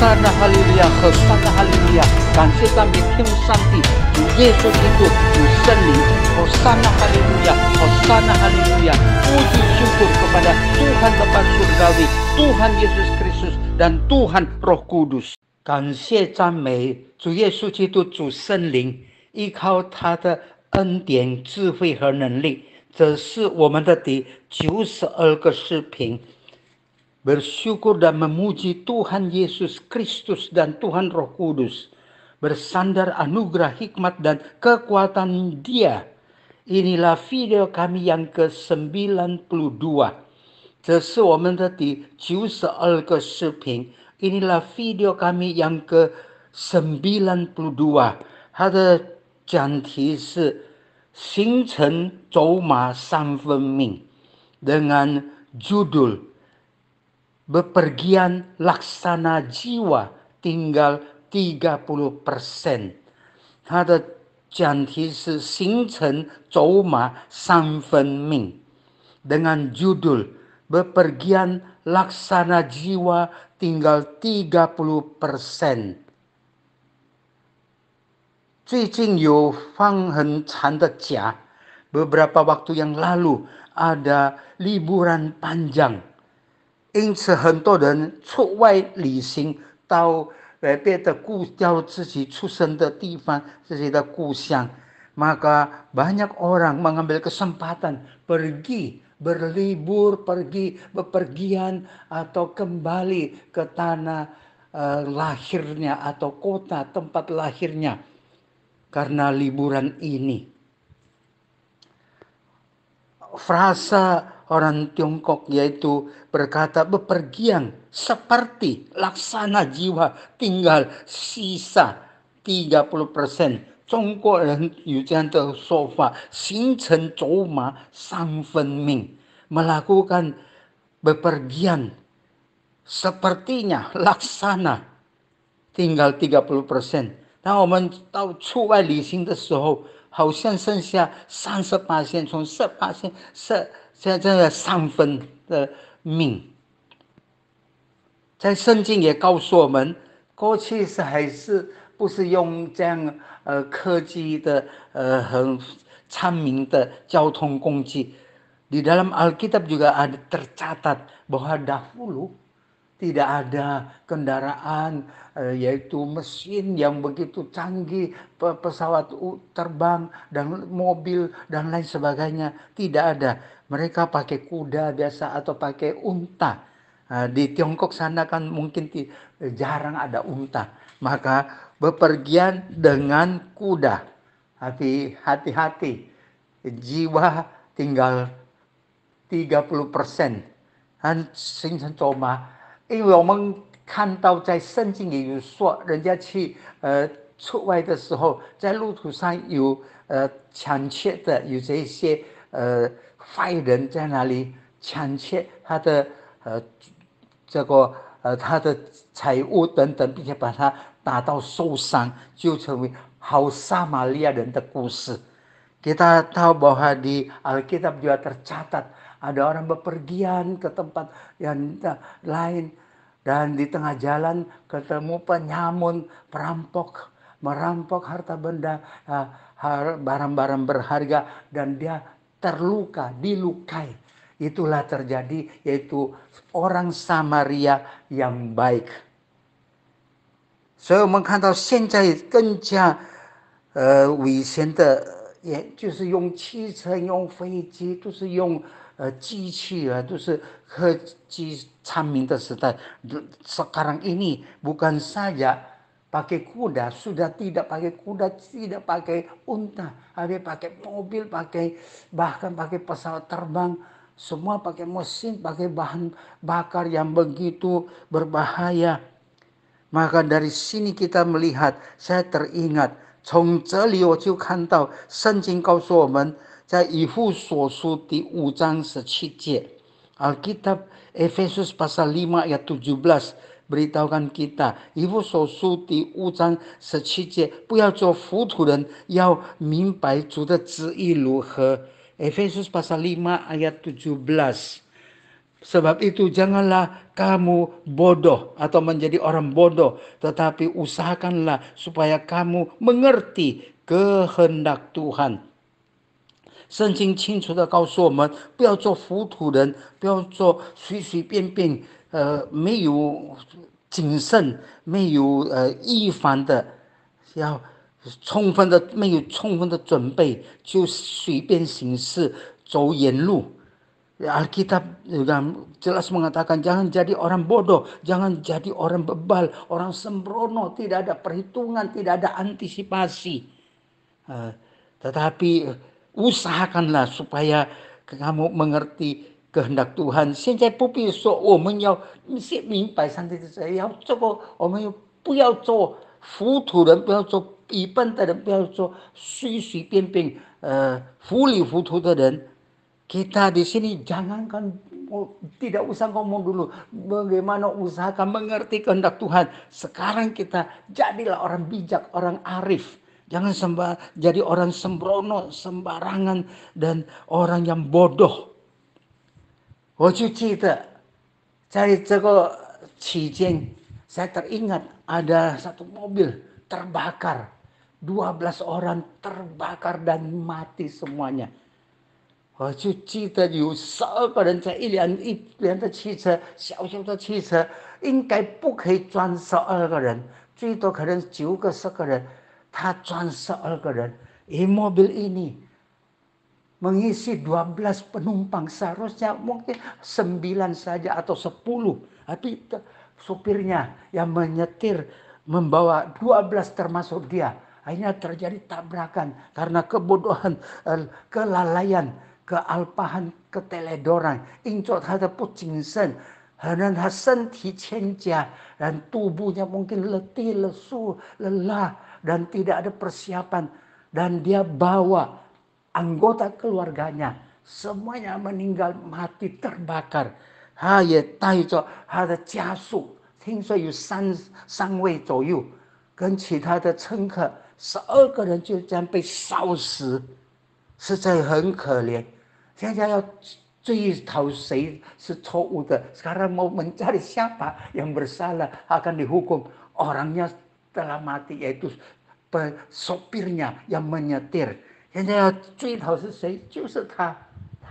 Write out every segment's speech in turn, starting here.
哈利路亚，哈利路亚，感谢赞美天父上帝，主耶稣基督，主圣灵。哈利路亚，哈利路亚，感谢主耶稣基督，主圣灵。哈利路亚，哈利路亚，和利路哈利路亚，哈利路亚，哈利路亚，哈利路亚，哈利路亚，哈利路亚，哈利路亚，哈利路亚，哈利路亚，哈利路亚，哈利路亚，哈利路亚，哈利路亚，哈利 bersyukur dan memuji Tuhan Yesus Kristus dan Tuhan Roh Kudus, bersandar anugerah hikmat dan kekuatan Dia. Inilah video kami yang ke-92. inilah video kami yang ke dengan judul bepergian laksana jiwa tinggal 30 persen. Ming dengan judul bepergian laksana jiwa tinggal 30 Beberapa waktu yang lalu ada liburan panjang。因此，很多人出外旅行到呃别的故掉自己出生的地方，自己的故乡。Maka banyak orang mengambil kesempatan pergi berlibur, pergi bepergian atau kembali ke tanah eh, lahirnya atau kota tempat lahirnya karena liburan ini. Frasa orang Tiongkok yaitu berkata bepergian seperti laksana jiwa tinggal sisa 30 persen. melakukan bepergian sepertinya laksana tinggal 30 persen。当我们到出外旅行的时候，好像剩下三十八线，从十八线、十 nah, 现在这个三分的命，在圣经也告诉我们，过去是还是不是用这样呃科技的呃很昌明的交通工具？Di dalam Alkitab juga ada tercatat bahwa dahulu. tidak ada kendaraan eh, yaitu mesin yang begitu canggih pesawat terbang dan mobil dan lain sebagainya tidak ada mereka pakai kuda biasa atau pakai unta eh, di Tiongkok sana kan mungkin eh, jarang ada unta maka bepergian dengan kuda hati hati-hati jiwa tinggal 30 persen kan Sing 因为我们看到在圣经里有说，人家去呃出外的时候，在路途上有呃抢劫的，有这些呃坏人在那里抢劫他的呃这个呃他的财物等等，并且把他打到受伤，就成为好撒玛利亚人的故事。给大家通报下，的阿吉达布就来记 ada orang bepergian ke tempat yang eh, lain dan di tengah jalan ketemu penyamun perampok merampok harta benda eh, barang-barang berharga dan dia terluka dilukai itulah terjadi yaitu orang Samaria yang baik so 也就是用汽车、用飞机，都是用呃机器啊，都是科技产品的时代。sekarang sekarang ini bukan saja pakai kuda sudah tidak pakai kuda tidak pakai unta ada pakai mobil pakai bahkan pakai pesawat terbang semua pakai mesin pakai bahan bakar yang begitu berbahaya maka dari sini kita melihat saya teringat 从这里我就看到，圣经告诉我们，在以弗所书第五章十七节，啊，kitab Efesus pasal lima ayat tujuh belas beritakan kita，以弗所书第五章十七节，不要做糊涂人，要明白主的旨意如何。Efesus pasal lima ayat tujuh belas。Sebab itu janganlah kamu bodoh atau menjadi orang bodoh, tetapi usahakanlah supaya kamu mengerti kehendak Tuhan. 耶稣基督的告诉我们，不要做糊涂人，不要做随随便便、呃，没有谨慎、没有呃预防的，要充分的、没有充分的准备就随便行事、走眼路。Ya, Alkitab juga jelas mengatakan jangan jadi orang bodoh, jangan jadi orang bebal, orang sembrono, tidak ada perhitungan, tidak ada antisipasi. Uh, tetapi eh, usahakanlah supaya kamu mengerti kehendak Tuhan. Oh, saya pupi so o oh, menyau, yao si ming bai sang de zai yao zhe ge wo men bu yao zuo fu tu ren bu yao zuo bi ben de ren uh, fu li fu kita di sini jangankan tidak usah ngomong dulu bagaimana usahakan mengerti kehendak Tuhan. Sekarang kita jadilah orang bijak, orang arif. Jangan sembah jadi orang sembrono, sembarangan dan orang yang bodoh. cari Saya teringat ada satu mobil terbakar. 12 orang terbakar dan mati semuanya. 我就记得有十二个人在一辆一辆的汽车，小型的汽车，应该不可以装十二个人，最多可能九个、十个人。他装十二个人。Eh, mobil ini mengisi belas penumpang. Seharusnya mungkin sembilan saja atau sepuluh, Tapi supirnya yang menyetir membawa dua belas termasuk dia. Akhirnya terjadi tabrakan karena kebodohan, eh, kelalaian dan tubuhnya mungkin letih, lesu, lelah, dan tidak ada persiapan. Dan dia bawa anggota keluarganya, semuanya meninggal mati terbakar. Ha ye tai jo, ha de jia ting shui yu san san wei zou yu, gen qi ta de chen ke, 十二个人就这样被烧死，实在很可怜。现在要追讨谁是错误的？现在我们找的，谁啊？谁？谁？谁？谁？现在要追讨是谁？就是他，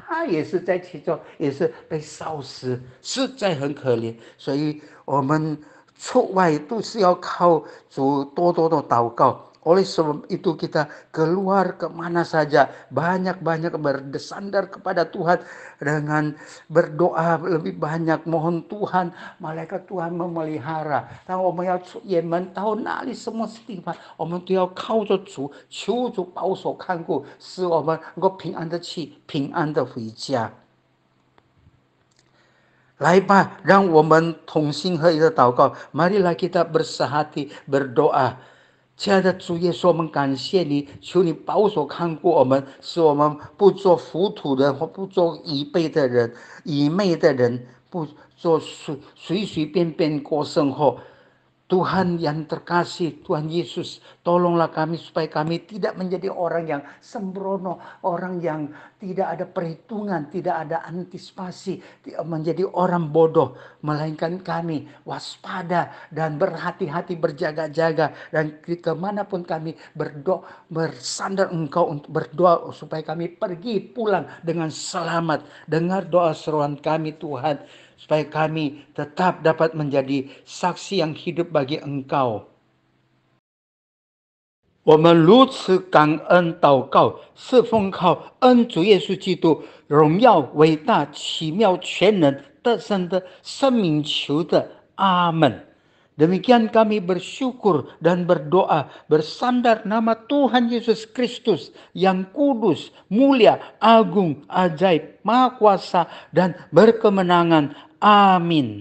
他也是在其中，也是被烧死，实在很可怜。所以我们出外都是要靠主多多的祷告。Oleh sebab itu kita keluar kemana saja. Banyak-banyak berdesandar kepada Tuhan. Dengan berdoa lebih banyak. Mohon Tuhan. Malaikat Tuhan memelihara. Tapi kita harus mencari tahu semua tempat. Kita harus kau Tuhan. Tuhan Tuhan Marilah kita bersahati berdoa. 亲爱的主耶稣，我们感谢你，求你保守看顾我们，使我们不做浮涂的或不做愚昧的人，愚昧的人不做随随随便便过生活。都很 h 的感谢，a n 耶稣 Tolonglah kami supaya kami tidak menjadi orang yang sembrono, orang yang tidak ada perhitungan, tidak ada antisipasi, menjadi orang bodoh, melainkan kami waspada dan berhati-hati berjaga-jaga dan kemanapun kami berdoa bersandar engkau untuk berdoa supaya kami pergi pulang dengan selamat. Dengar doa seruan kami Tuhan supaya kami tetap dapat menjadi saksi yang hidup bagi engkau 我们如此感恩祷告，是奉靠恩主耶稣基督荣耀伟大奇妙全能得胜的生命求的，阿门。Demikian kami bersyukur dan berdoa bersandar nama Tuhan Yesus Kristus yang kudus, mulia, agung, ajaib, maha kuasa dan berkemenangan. Amin.